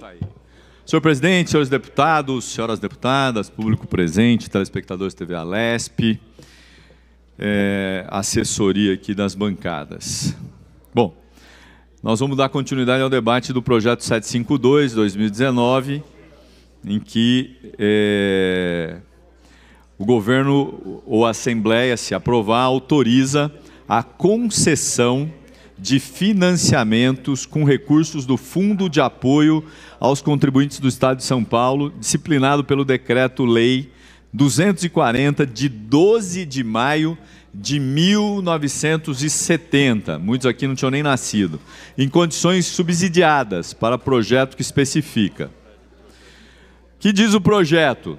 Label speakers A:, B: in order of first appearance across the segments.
A: Tá aí. Senhor presidente, senhores deputados, senhoras deputadas, público presente, telespectadores TV Alesp, é, assessoria aqui das bancadas. Bom, nós vamos dar continuidade ao debate do projeto 752 2019, em que é, o governo ou a Assembleia, se aprovar, autoriza a concessão de financiamentos com recursos do Fundo de Apoio aos Contribuintes do Estado de São Paulo, disciplinado pelo Decreto-Lei 240, de 12 de maio de 1970. Muitos aqui não tinham nem nascido. Em condições subsidiadas para projeto que especifica. Que diz o projeto?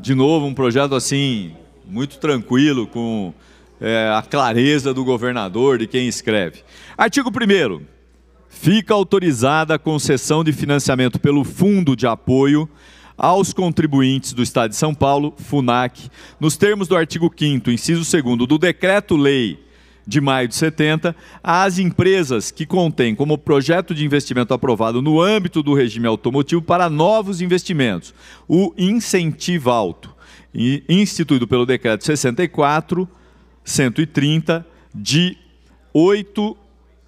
A: De novo, um projeto assim, muito tranquilo, com é, a clareza do governador, de quem escreve. Artigo 1. Fica autorizada a concessão de financiamento pelo Fundo de Apoio aos contribuintes do Estado de São Paulo, FUNAC, nos termos do artigo 5, inciso 2 do Decreto-Lei de maio de 70, às empresas que contêm como projeto de investimento aprovado no âmbito do regime automotivo para novos investimentos, o incentivo alto, instituído pelo Decreto 64 130, de 8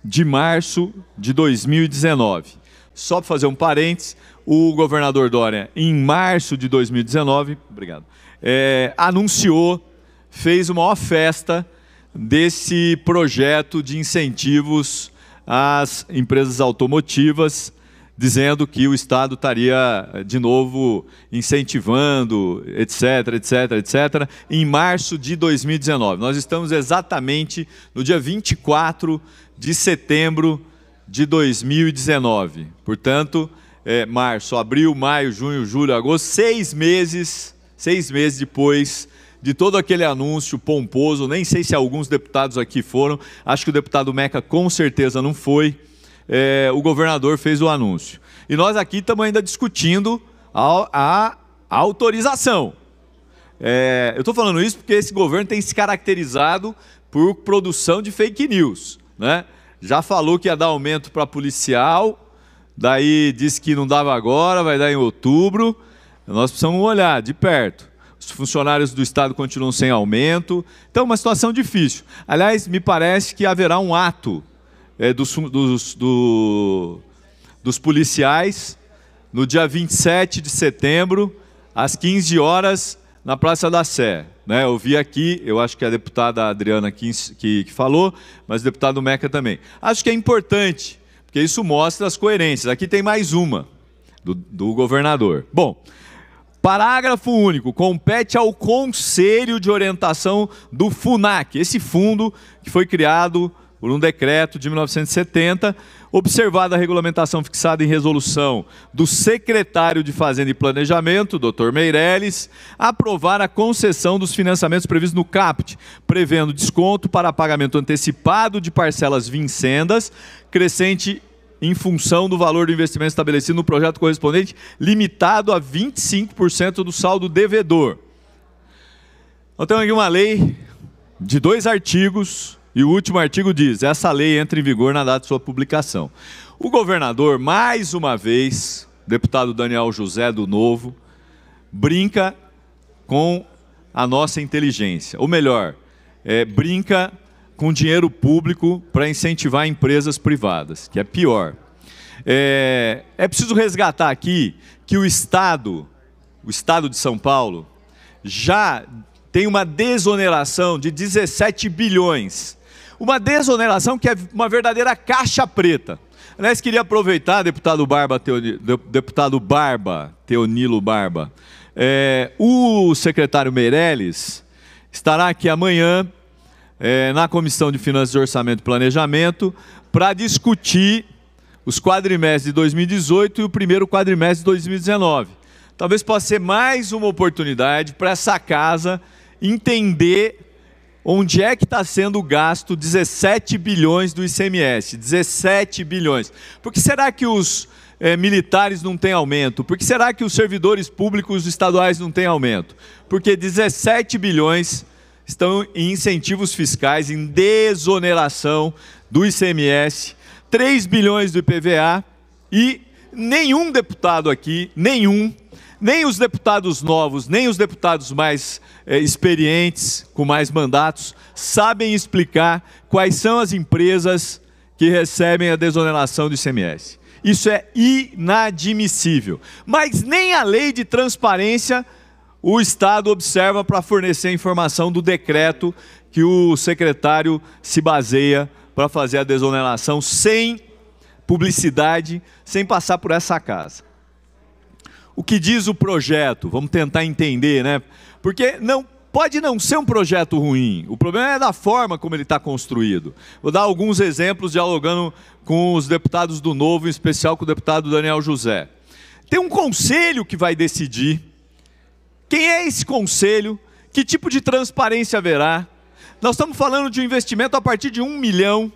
A: de março de 2019. Só para fazer um parênteses, o governador Dória, em março de 2019, obrigado, é, anunciou, fez uma maior festa desse projeto de incentivos às empresas automotivas dizendo que o Estado estaria eh, de novo incentivando, etc, etc, etc, em março de 2019. Nós estamos exatamente no dia 24 de setembro de 2019. Portanto, é, março, abril, maio, junho, julho, agosto, seis meses, seis meses depois de todo aquele anúncio pomposo, nem sei se alguns deputados aqui foram, acho que o deputado Meca com certeza não foi, é, o governador fez o anúncio. E nós aqui estamos ainda discutindo a, a, autorização. É, eu estou falando isso porque esse governo tem se caracterizado por produção de fake news. Né? Já falou que ia dar aumento para policial, daí disse que não dava agora, vai dar em outubro. Nós precisamos olhar de perto. Os funcionários do Estado continuam sem aumento. Então, uma situação difícil. Aliás, me parece que haverá um ato é, dos, dos, do, dos policiais, no dia 27 de setembro, às 15 horas, na Praça da Sé. Né? Eu vi aqui, eu acho que a deputada Adriana que, que, que falou, mas o deputado Meca também. Acho que é importante, porque isso mostra as coerências. Aqui tem mais uma, do, do governador. Bom, Parágrafo único. Compete ao Conselho de Orientação do FUNAC, esse fundo que foi criado por um decreto de 1970, observada a regulamentação fixada em resolução do secretário de Fazenda e Planejamento, Dr. Meirelles, aprovar a concessão dos financiamentos previstos no CAPT, prevendo desconto para pagamento antecipado de parcelas vincendas, crescente em função do valor do investimento estabelecido no projeto correspondente, limitado a 25% do saldo devedor. Então, aqui uma lei de dois artigos e o último artigo diz: essa lei entra em vigor na data de sua publicação. O governador, mais uma vez, deputado Daniel José do Novo, brinca com a nossa inteligência. Ou melhor, é, brinca com dinheiro público para incentivar empresas privadas, que é pior. É, é preciso resgatar aqui que o Estado, o Estado de São Paulo, já tem uma desoneração de 17 bilhões uma desoneração que é uma verdadeira caixa preta. Aliás, queria aproveitar, deputado Barba, Teonilo, deputado Barba, Teonilo Barba. É, o secretário Meirelles estará aqui amanhã é, na Comissão de Finanças, Orçamento e Planejamento para discutir os quadrimestres de 2018 e o primeiro quadrimestre de 2019. Talvez possa ser mais uma oportunidade para essa casa entender onde é que está sendo gasto 17 bilhões do ICMS? 17 bilhões. Por que será que os eh, militares não têm aumento? Por que será que os servidores públicos estaduais não têm aumento? Porque 17 bilhões estão em incentivos fiscais, em desoneração do ICMS, 3 bilhões do IPVA e nenhum deputado aqui, nenhum, nem os deputados novos, nem os deputados mais eh, experientes, com mais mandatos, sabem explicar quais são as empresas que recebem a desoneração do ICMS. Isso é inadmissível. Mas nem a lei de transparência o Estado observa para fornecer a informação do decreto que o secretário se baseia para fazer a desoneração sem publicidade, sem passar por essa casa o que diz o projeto, vamos tentar entender, né? Porque não pode não ser um projeto ruim, o problema é da forma como ele está construído. Vou dar alguns exemplos dialogando com os deputados do Novo, em especial com o deputado Daniel José. Tem um conselho que vai decidir. Quem é esse conselho? Que tipo de transparência haverá? Nós estamos falando de um investimento a partir de um milhão.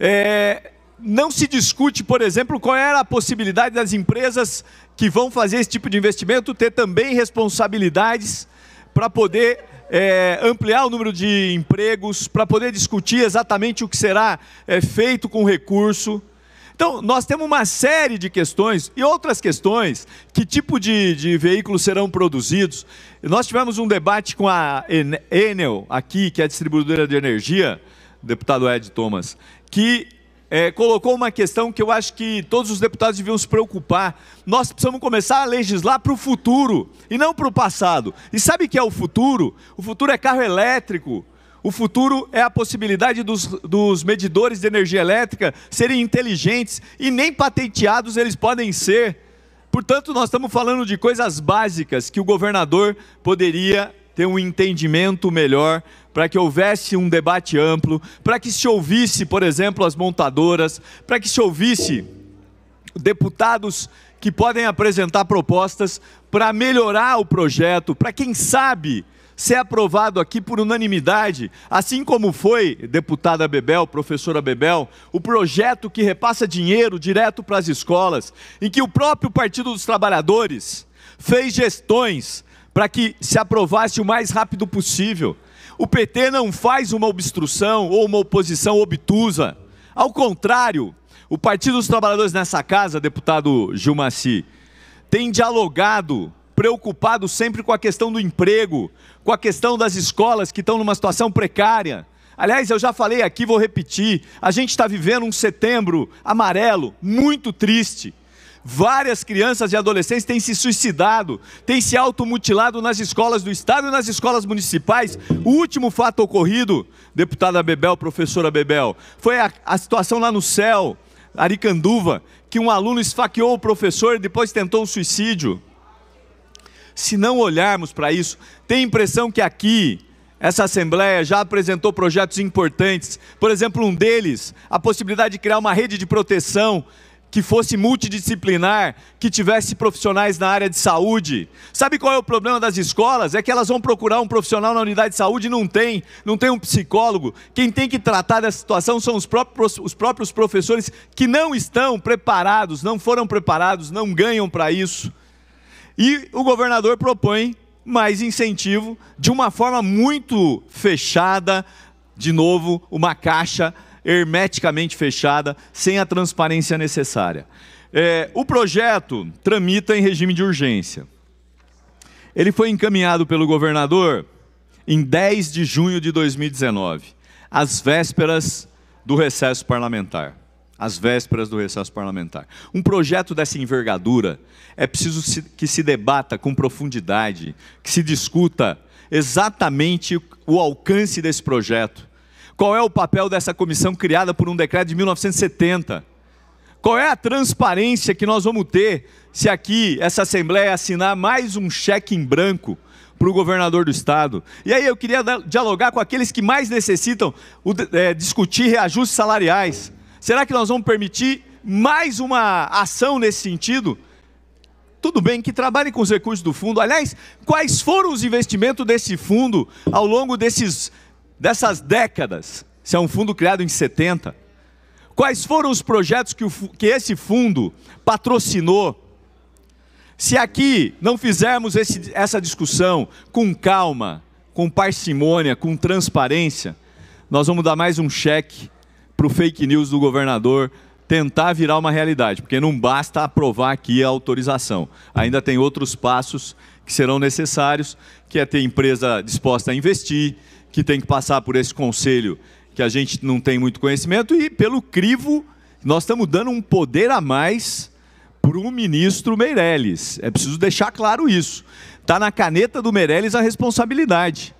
A: É, não se discute, por exemplo, qual era a possibilidade das empresas que vão fazer esse tipo de investimento ter também responsabilidades para poder é, ampliar o número de empregos, para poder discutir exatamente o que será é, feito com o recurso. Então, nós temos uma série de questões e outras questões: que tipo de, de veículos serão produzidos? Nós tivemos um debate com a Enel, aqui, que é a distribuidora de energia, deputado Ed Thomas, que é, colocou uma questão que eu acho que todos os deputados deviam se preocupar. Nós precisamos começar a legislar para o futuro e não para o passado. E sabe o que é o futuro? O futuro é carro elétrico. O futuro é a possibilidade dos, dos medidores de energia elétrica serem inteligentes e nem patenteados eles podem ser. Portanto, nós estamos falando de coisas básicas que o governador poderia ter um entendimento melhor para que houvesse um debate amplo, para que se ouvisse, por exemplo, as montadoras, para que se ouvisse deputados que podem apresentar propostas para melhorar o projeto, para quem sabe ser aprovado aqui por unanimidade, assim como foi, deputada Bebel, professora Bebel, o projeto que repassa dinheiro direto para as escolas, em que o próprio Partido dos Trabalhadores fez gestões para que se aprovasse o mais rápido possível. O PT não faz uma obstrução ou uma oposição obtusa. Ao contrário, o Partido dos Trabalhadores nessa casa, deputado Gilmaci, tem dialogado, preocupado sempre com a questão do emprego, com a questão das escolas que estão numa situação precária. Aliás, eu já falei aqui, vou repetir: a gente está vivendo um setembro amarelo muito triste. Várias crianças e adolescentes têm se suicidado, têm se automutilado nas escolas do estado e nas escolas municipais. O último fato ocorrido, deputada Bebel, professora Bebel, foi a, a situação lá no céu, Aricanduva, que um aluno esfaqueou o professor e depois tentou um suicídio. Se não olharmos para isso, tem a impressão que aqui essa Assembleia já apresentou projetos importantes, por exemplo, um deles, a possibilidade de criar uma rede de proteção que fosse multidisciplinar, que tivesse profissionais na área de saúde. Sabe qual é o problema das escolas? É que elas vão procurar um profissional na unidade de saúde e não tem, não tem um psicólogo. Quem tem que tratar dessa situação são os próprios, os próprios professores que não estão preparados, não foram preparados, não ganham para isso. E o governador propõe mais incentivo de uma forma muito fechada, de novo, uma caixa hermeticamente fechada, sem a transparência necessária. É, o projeto tramita em regime de urgência. Ele foi encaminhado pelo governador em 10 de junho de 2019, às vésperas do recesso parlamentar. Às vésperas do recesso parlamentar. Um projeto dessa envergadura é preciso que se debata com profundidade, que se discuta exatamente o alcance desse projeto, qual é o papel dessa comissão criada por um decreto de 1970? Qual é a transparência que nós vamos ter se aqui essa Assembleia assinar mais um cheque em branco para o governador do Estado? E aí eu queria dialogar com aqueles que mais necessitam é, discutir reajustes salariais. Será que nós vamos permitir mais uma ação nesse sentido? Tudo bem que trabalhem com os recursos do fundo. Aliás, quais foram os investimentos desse fundo ao longo desses dessas décadas, se é um fundo criado em 70, quais foram os projetos que, o, que esse fundo patrocinou? Se aqui não fizermos esse, essa discussão com calma, com parcimônia, com transparência, nós vamos dar mais um cheque para o fake news do governador tentar virar uma realidade, porque não basta aprovar aqui a autorização. Ainda tem outros passos que serão necessários, que é ter empresa disposta a investir, que tem que passar por esse conselho que a gente não tem muito conhecimento, e pelo crivo, nós estamos dando um poder a mais para o ministro Meirelles. É preciso deixar claro isso. Está na caneta do Meirelles a responsabilidade.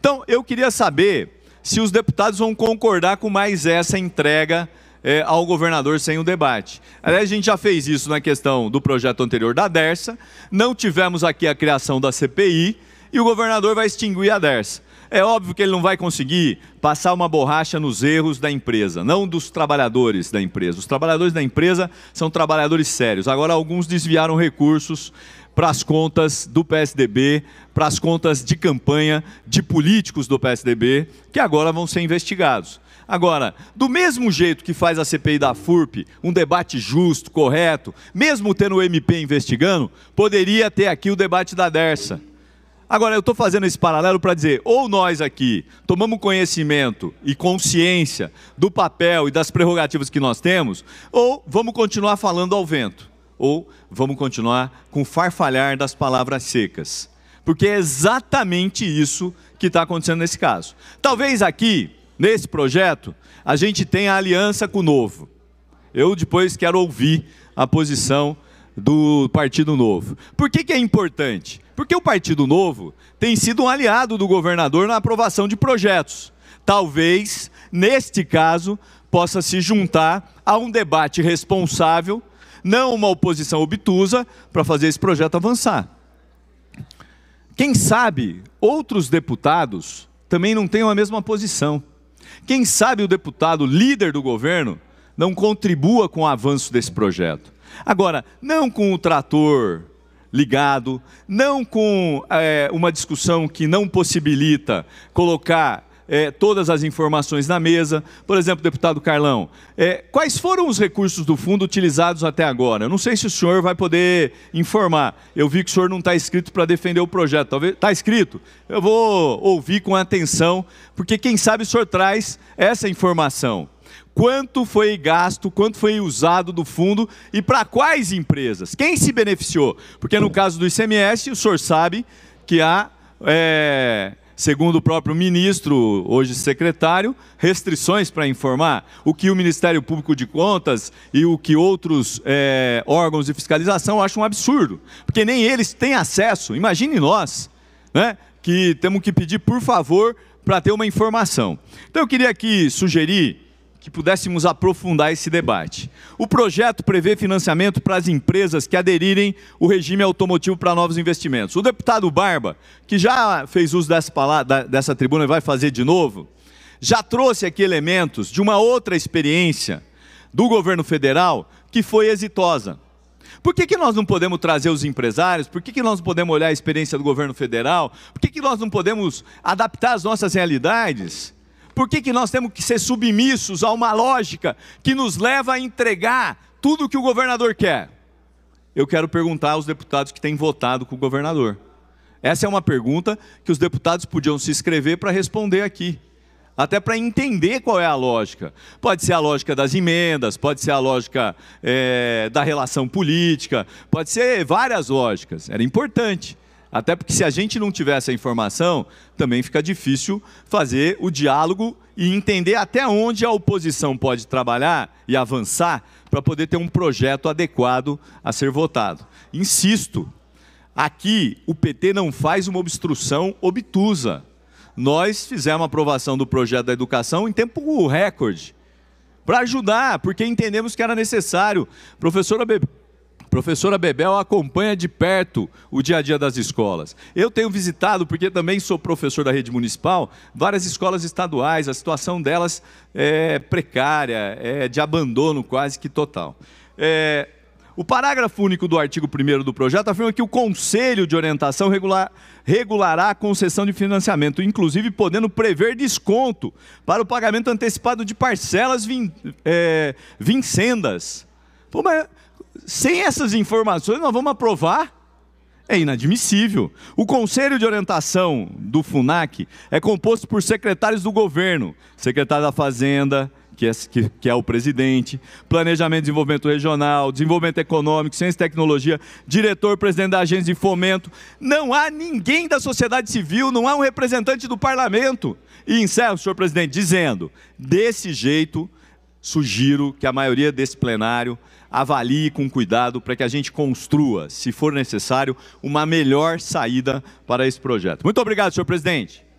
A: Então, eu queria saber se os deputados vão concordar com mais essa entrega é, ao governador sem um debate. Aliás, a gente já fez isso na questão do projeto anterior da DERSA, não tivemos aqui a criação da CPI e o governador vai extinguir a DERSA. É óbvio que ele não vai conseguir passar uma borracha nos erros da empresa, não dos trabalhadores da empresa. Os trabalhadores da empresa são trabalhadores sérios. Agora, alguns desviaram recursos para as contas do PSDB, para as contas de campanha de políticos do PSDB, que agora vão ser investigados. Agora, do mesmo jeito que faz a CPI da FURP, um debate justo, correto, mesmo tendo o MP investigando, poderia ter aqui o debate da DERSA. Agora, eu estou fazendo esse paralelo para dizer: ou nós aqui tomamos conhecimento e consciência do papel e das prerrogativas que nós temos, ou vamos continuar falando ao vento, ou vamos continuar com o farfalhar das palavras secas. Porque é exatamente isso que está acontecendo nesse caso. Talvez aqui Nesse projeto, a gente tem a aliança com o Novo. Eu depois quero ouvir a posição do Partido Novo. Por que, que é importante? Porque o Partido Novo tem sido um aliado do governador na aprovação de projetos. Talvez, neste caso, possa se juntar a um debate responsável, não uma oposição obtusa, para fazer esse projeto avançar. Quem sabe outros deputados também não tenham a mesma posição. Quem sabe o deputado líder do governo não contribua com o avanço desse projeto. Agora, não com o trator ligado, não com é, uma discussão que não possibilita colocar é, todas as informações na mesa. Por exemplo, deputado Carlão, é, quais foram os recursos do fundo utilizados até agora? Eu não sei se o senhor vai poder informar. Eu vi que o senhor não está escrito para defender o projeto. Talvez está escrito. Eu vou ouvir com atenção, porque quem sabe o senhor traz essa informação quanto foi gasto, quanto foi usado do fundo e para quais empresas, quem se beneficiou. Porque no caso do ICMS, o senhor sabe que há é, segundo o próprio ministro, hoje secretário, restrições para informar o que o Ministério Público de Contas e o que outros é, órgãos de fiscalização acham um absurdo, porque nem eles têm acesso. Imagine nós, né, que temos que pedir por favor para ter uma informação. Então eu queria aqui sugerir que pudéssemos aprofundar esse debate. O projeto prevê financiamento para as empresas que aderirem o regime automotivo para novos investimentos. O deputado Barba, que já fez uso dessa, palavra, dessa tribuna e vai fazer de novo, já trouxe aqui elementos de uma outra experiência do governo federal que foi exitosa. Por que, que nós não podemos trazer os empresários? Por que, que nós não podemos olhar a experiência do governo federal? Por que, que nós não podemos adaptar as nossas realidades por que, que nós temos que ser submissos a uma lógica que nos leva a entregar tudo o que o governador quer? Eu quero perguntar aos deputados que têm votado com o governador. Essa é uma pergunta que os deputados podiam se inscrever para responder aqui até para entender qual é a lógica. Pode ser a lógica das emendas, pode ser a lógica é, da relação política, pode ser várias lógicas. Era importante. Até porque se a gente não tiver essa informação, também fica difícil fazer o diálogo e entender até onde a oposição pode trabalhar e avançar para poder ter um projeto adequado a ser votado. Insisto, aqui o PT não faz uma obstrução obtusa. Nós fizemos a aprovação do projeto da educação em tempo recorde para ajudar, porque entendemos que era necessário. Professora Be Professora Bebel acompanha de perto o dia a dia das escolas. Eu tenho visitado, porque também sou professor da rede municipal, várias escolas estaduais, a situação delas é precária, é de abandono quase que total. É, o parágrafo único do artigo 1 do projeto afirma que o Conselho de Orientação regular, regulará a concessão de financiamento, inclusive podendo prever desconto para o pagamento antecipado de parcelas vin, é, vincendas. Pô, mas sem essas informações, nós vamos aprovar? É inadmissível. O Conselho de Orientação do FUNAC é composto por secretários do governo, secretário da Fazenda, que é, que, que é, o presidente, Planejamento e Desenvolvimento Regional, Desenvolvimento Econômico, Ciência e Tecnologia, diretor-presidente da Agência de Fomento. Não há ninguém da sociedade civil, não há um representante do parlamento. E encerro, senhor presidente, dizendo: desse jeito, sugiro que a maioria desse plenário avalie com cuidado para que a gente construa, se for necessário, uma melhor saída para esse projeto. Muito obrigado, senhor presidente.